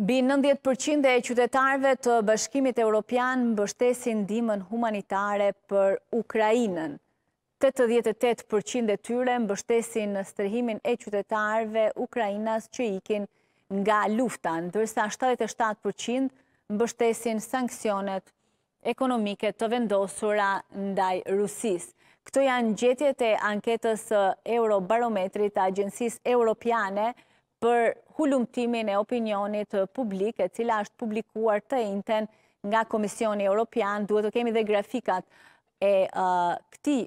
Bi 90% e qytetarve të bashkimit Europian mbështesin dimën humanitare për Ukrajinën. 88% e tyre mbështesin në strehimin e qytetarve Ukrajinas që ikin nga luftan, dërsa 77% mbështesin sankcionet ekonomike të vendosura ndaj Rusis. Këto janë gjetjet e anketës Eurobarometrit të Gjensis Europiane për hulumtimin e opinionit publik e cila është publikuar të inten nga Komisioni Europian. Duhet të kemi dhe grafikat e këti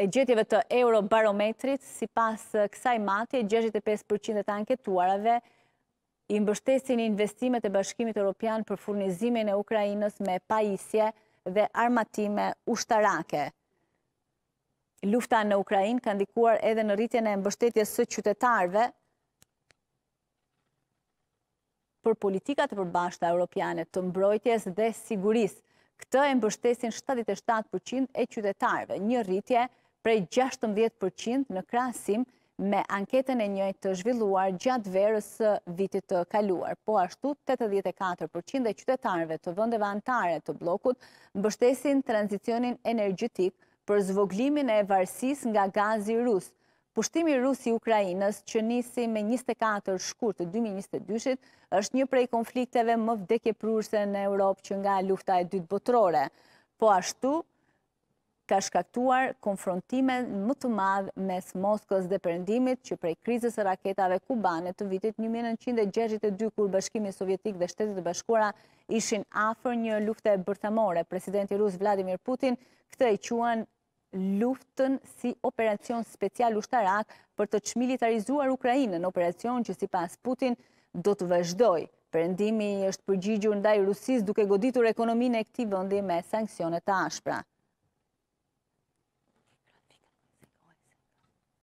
e gjetjeve të eurobarometrit si pas kësaj matje 65% të anketuarave i mbështesin investimet e bashkimit Europian për furnizimin e Ukrajinës me pajisje dhe armatime ushtarake. Lufta në Ukrajinë ka ndikuar edhe në rritjen e mbështetjes së qytetarve, për politikat e përbashta europiane të mbrojtjes dhe siguris. Këtë e mbështesin 77% e qytetarve, një rritje prej 16% në krasim me anketën e njëjtë të zhvilluar gjatë verës së vitit të kaluar. Po ashtu, 84% e qytetarve të vëndeve antare të blokut mbështesin transicionin energjitik për zvoglimin e varsis nga gazi rusë. Pushtimi rusi Ukrajinës që nisi me 24 shkur të 2022-shit është një prej konflikteve më vdekje prurse në Europë që nga lufta e dytë botrore. Po ashtu, ka shkaktuar konfrontime më të madhë mes Moskës dhe përëndimit që prej krizës e raketave Kubane të vitit 1962 kur bashkimi sovjetik dhe shtetit të bashkora ishin afer një lufte bërthamore. Presidenti Rus Vladimir Putin këtë e quen luftën si operacion special ushtarak për të qmilitarizuar Ukrajinë në operacion që si pas Putin do të vëzhdoj. Përëndimi është përgjigjur ndaj Rusis duke goditur ekonomin e këti vëndi me sankcionet të ashpra.